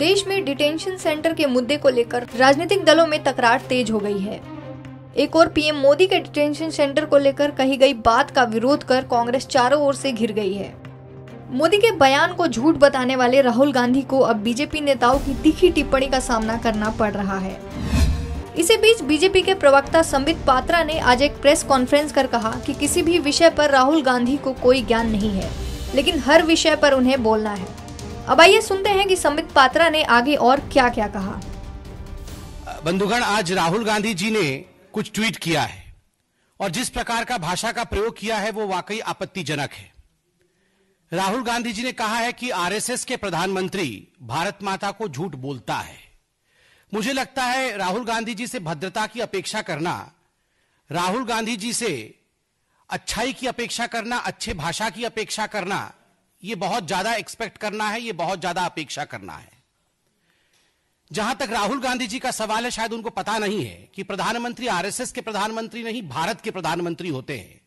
देश में detention centre के मुद्दे को लेकर राजनीतिक दलों में तकरार तेज हो गई है एक और पीएम मोदी के डिटेंशन सेंटर को लेकर कही गई बात का विरोध कर कांग्रेस चारों ओर से घिर गई है मोदी के बयान को झूठ बताने वाले राहुल गांधी को अब बीजेपी नेताओं की तीखी टिप्पणी का सामना करना पड़ रहा है इसी बीच बीजेपी के प्रवक्ता संबित पात्रा ने आज एक प्रेस कॉन्फ्रेंस कर कहा कि किसी भी विषय पर राहुल गांधी को कोई ज्ञान नहीं है लेकिन हर विषय पर उन्हें बोलना है अब आइए सुनते हैं कि संबित पात्रा ने आगे और क्या क्या कहा बंधुगण आज राहुल गांधी जी ने कुछ ट्वीट किया है और जिस प्रकार का भाषा का प्रयोग किया है वो वाकई आपत्तिजनक है राहुल गांधी जी ने कहा है कि आरएसएस के प्रधानमंत्री भारत माता को झूठ बोलता है मुझे लगता है राहुल गांधी जी से भद्रता की अपेक्षा करना राहुल गांधी जी से अच्छाई की अपेक्षा करना अच्छे भाषा की अपेक्षा करना ये बहुत ज्यादा एक्सपेक्ट करना है ये बहुत ज्यादा अपेक्षा करना है जहां तक राहुल गांधी जी का सवाल है शायद उनको पता नहीं है कि प्रधानमंत्री आरएसएस के प्रधानमंत्री नहीं भारत के प्रधानमंत्री होते हैं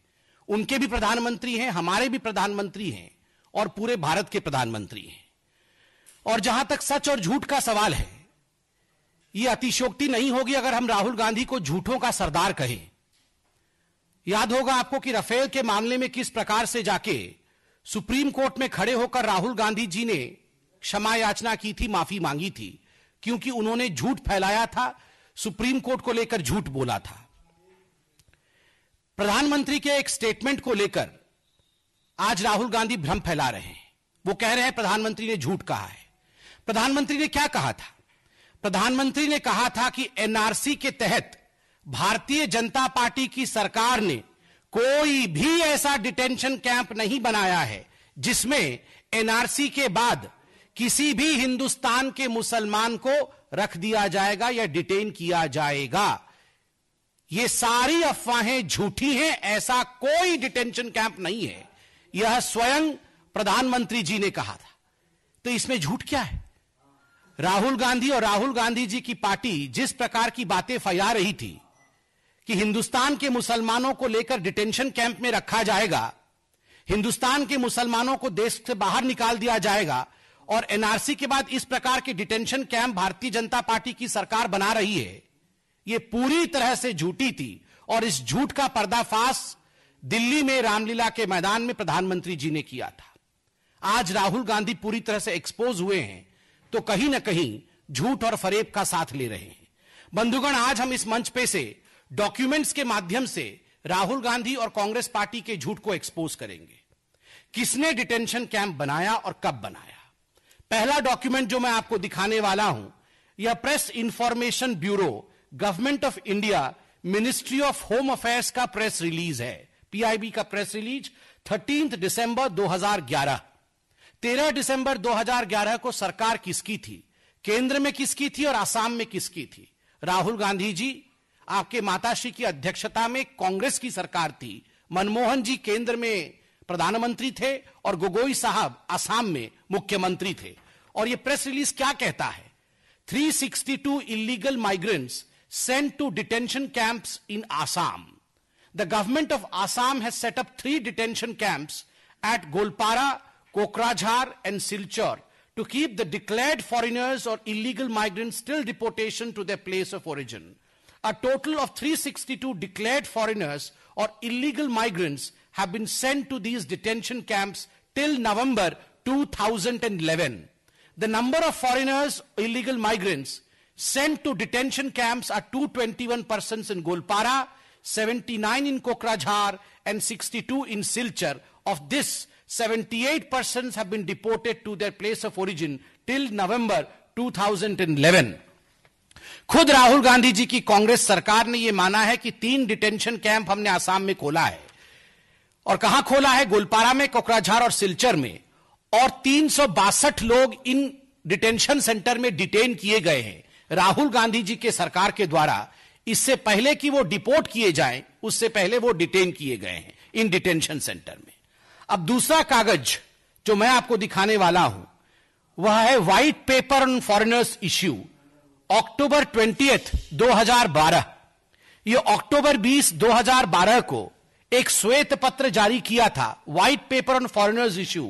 उनके भी प्रधानमंत्री हैं हमारे भी प्रधानमंत्री हैं और पूरे भारत के प्रधानमंत्री हैं और जहां तक सच और झूठ का सवाल है यह अतिशोक्ति नहीं होगी अगर हम राहुल गांधी को झूठों का सरदार कहें याद होगा आपको कि रफेल के मामले में किस प्रकार से जाके सुप्रीम कोर्ट में खड़े होकर राहुल गांधी जी ने क्षमा याचना की थी माफी मांगी थी क्योंकि उन्होंने झूठ फैलाया था सुप्रीम कोर्ट को लेकर झूठ बोला था प्रधानमंत्री के एक स्टेटमेंट को लेकर आज राहुल गांधी भ्रम फैला रहे हैं वो कह रहे हैं प्रधानमंत्री ने झूठ कहा है प्रधानमंत्री ने क्या कहा था प्रधानमंत्री ने कहा था कि एनआरसी के तहत भारतीय जनता पार्टी की सरकार ने कोई भी ऐसा डिटेंशन कैंप नहीं बनाया है जिसमें एनआरसी के बाद किसी भी हिंदुस्तान के मुसलमान को रख दिया जाएगा या डिटेन किया जाएगा ये सारी अफवाहें झूठी हैं ऐसा कोई डिटेंशन कैंप नहीं है यह स्वयं प्रधानमंत्री जी ने कहा था तो इसमें झूठ क्या है राहुल गांधी और राहुल गांधी जी की पार्टी जिस प्रकार की बातें फैला रही थी कि हिंदुस्तान के मुसलमानों को लेकर डिटेंशन कैंप में रखा जाएगा हिंदुस्तान के मुसलमानों को देश से बाहर निकाल दिया जाएगा और एनआरसी के बाद इस प्रकार के डिटेंशन कैंप भारतीय जनता पार्टी की सरकार बना रही है यह पूरी तरह से झूठी थी और इस झूठ का पर्दाफाश दिल्ली में रामलीला के मैदान में प्रधानमंत्री जी ने किया था आज राहुल गांधी पूरी तरह से एक्सपोज हुए हैं तो कहीं ना कहीं झूठ और फरेब का साथ ले रहे हैं बंधुगण आज हम इस मंच पे से डॉक्यूमेंट्स के माध्यम से राहुल गांधी और कांग्रेस पार्टी के झूठ को एक्सपोज करेंगे किसने डिटेंशन कैंप बनाया और कब बनाया पहला डॉक्यूमेंट जो मैं आपको दिखाने वाला हूं यह press information bureau government of India ministry of home affairs का प्रेस रिलीज है पीआईबी का प्रेस रिलीज थर्टीन दिसंबर 2011 तेरह दिसंबर 2011 को सरकार किसकी थी केंद्र में किसकी थी और आसाम में किसकी थी राहुल गांधी जी आपके माताश्री की अध्यक्षता में कांग्रेस की सरकार थी मनमोहन जी केंद्र में प्रधानमंत्री थे और गोगोई साहब आसाम में मुख्यमंत्री थे और ये प्रेस रिलीज क्या कहता है 362 sixty two illegal migrants sent to detention camp in Assam the government of Assam has set up three detention camp at Goalpara Kokrajhar and Silchar to keep the declared foreigners और illegal migrant still deportation to the place of origin a total of 362 declared foreigners or illegal migrants have been sent to these detention camps till November 2011. The number of foreigners, illegal migrants, sent to detention camps are 221 persons in Golpara, 79 in Kokrajhar, and 62 in Silchar. Of this, 78 persons have been deported to their place of origin till November 2011. खुद राहुल गांधी जी की कांग्रेस सरकार ने यह माना है कि तीन detention camp हमने आसाम में खोला है और कहा खोला है गोलपारा में कोकराझार और सिलचर में और तीन लोग इन डिटेंशन सेंटर में डिटेन किए गए हैं राहुल गांधी जी के सरकार के द्वारा इससे पहले कि वो डिपोर्ट किए जाएं उससे पहले वो डिटेन किए गए हैं इन डिटेंशन सेंटर में अब दूसरा कागज जो मैं आपको दिखाने वाला हूं वह है white paper on foreigners issue October twentieth 2012 ये अक्टूबर 20 2012 को एक श्वेत पत्र जारी किया था white paper on foreigners issue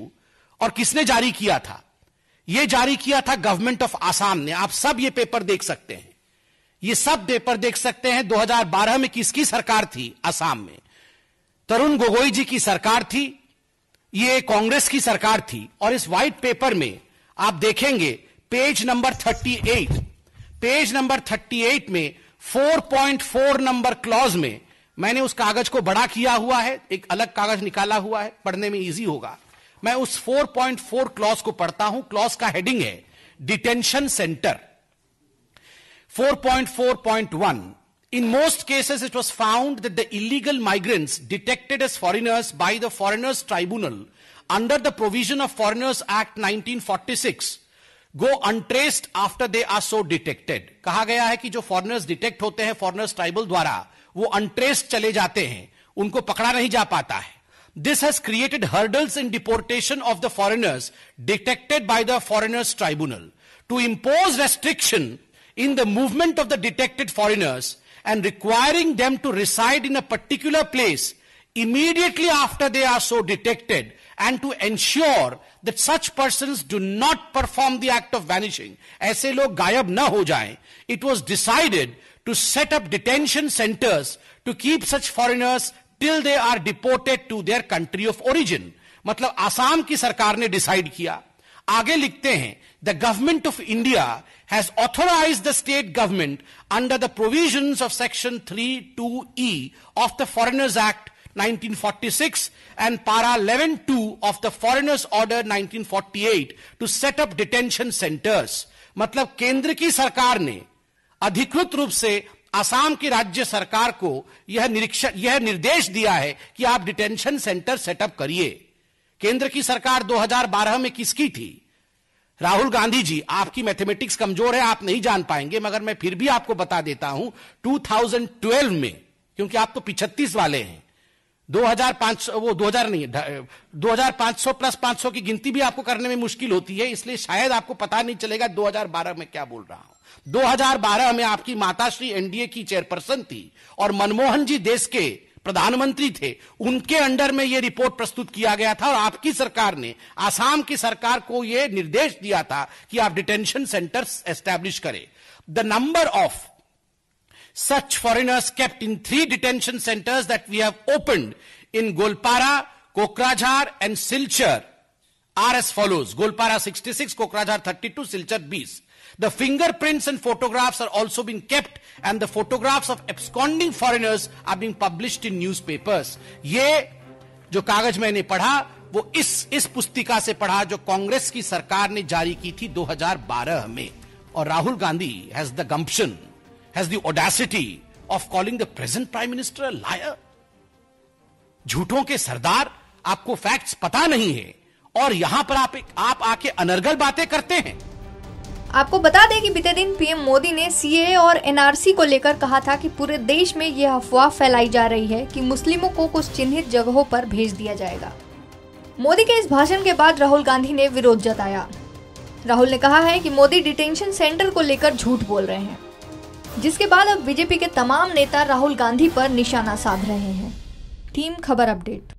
और किसने जारी किया था यह जारी किया था गवर्नमेंट ऑफ आसाम ने आप सब ये पेपर देख सकते हैं ये सब पेपर देख सकते हैं 2012 में किसकी सरकार थी आसाम में तरुण गोगोई जी की सरकार थी ये कांग्रेस की सरकार थी और इस व्हाइट पेपर में आप देखेंगे पेज नंबर 38 पेज नंबर 38 में 4.4 नंबर क्लॉज में मैंने उस कागज को बड़ा किया हुआ है एक अलग कागज निकाला हुआ है पढ़ने में इजी होगा मैं उस 4.4 क्लॉज को पढ़ता हूं क्लॉज का हेडिंग है detention centre 4.4.1 In most cases, it was found that the illegal migrants detected as foreigners by the Foreigners Tribunal under the provision of Foreigners Act 1946 go untraced after they are so detected कहा गया है कि जो foreigners detect होते हैं foreigners tribal द्वारा वो अनट्रेस्ड चले जाते हैं उनको पकड़ा नहीं जा पाता है this has created hurdles in deportation of the foreigners detected by the foreigners tribunal to impose restriction in the movement of the detected foreigners and requiring them to reside in a particular place immediately after they are so detected and to ensure that such persons do not perform the act of vanishing. ऐसे लोग गायब ना हो जाएं. It was decided to set up detention centers to keep such foreigners till they are deported to their country of origin. मतलब आसाम की सरकार ने डिसाइड किया आगे लिखते हैं the government of India has authorise the state government under the provisions of section three two E of the foreigners act 1946 and para 11.2 of the Foreigners Order 1948 to set up detention centers. मतलब केंद्र की सरकार ने अधिकृत रूप से आसाम की राज्य सरकार को यह निरीक्षण यह निर्देश दिया है कि आप डिटेंशन सेंटर सेटअप करिए केंद्र की सरकार 2012 में किसकी थी राहुल गांधी जी आपकी मैथमेटिक्स कमजोर है आप नहीं जान पाएंगे मगर मैं फिर भी आपको बता देता हूं 2012 में क्योंकि आप तो पिछत्तीस वाले हैं 2500 वो 2000 नहीं है 2500 प्लस 500 की गिनती भी आपको करने में मुश्किल होती है इसलिए शायद आपको पता नहीं चलेगा 2012 में क्या बोल रहा हूं 2012 में आपकी माताश्री एनडीए की चेयरपर्सन थी और मनमोहन जी देश के प्रधानमंत्री थे उनके अंडर में यह रिपोर्ट प्रस्तुत किया गया था और आपकी सरकार ने आसाम की सरकार को यह निर्देश दिया था कि आप डिटेंशन सेंटर्स एस्टैब्लिश करें the number of such foreigners kept in three detention centers that we have opened in Golpara, Kokrajhar and Silchar are as follows. Golpara 66, Kokrajhar 32, Silchar 20. The fingerprints and photographs are also being kept and the photographs of absconding foreigners are being published in newspapers. ये जो कागज मैंने पढ़ा वो इस इस पुस्तिका से पढ़ा जो कांग्रेस की सरकार ने जारी की थी 2012 में और Rahul Gandhi has the has the audacity of calling the present prime minister a liar. झूठों के सरदार आपको फैक्ट्स पता नहीं है और यहाँ पर आप आप आके अनर्गल बातें करते हैं आपको बता दें कि बीते दिन पीएम मोदी ने सीए और एनआरसी को लेकर कहा था कि पूरे देश में यह अफवाह फैलाई जा रही है कि मुस्लिमों को कुछ चिन्हित जगहों पर भेज दिया जाएगा मोदी के इस भाषण के बाद राहुल गांधी ने विरोध जताया राहुल ने कहा है कि मोदी डिटेंशन सेंटर को लेकर झूठ बोल रहे हैं जिसके बाद अब बीजेपी के तमाम नेता राहुल गांधी पर निशाना साध रहे हैं टीम खबर अपडेट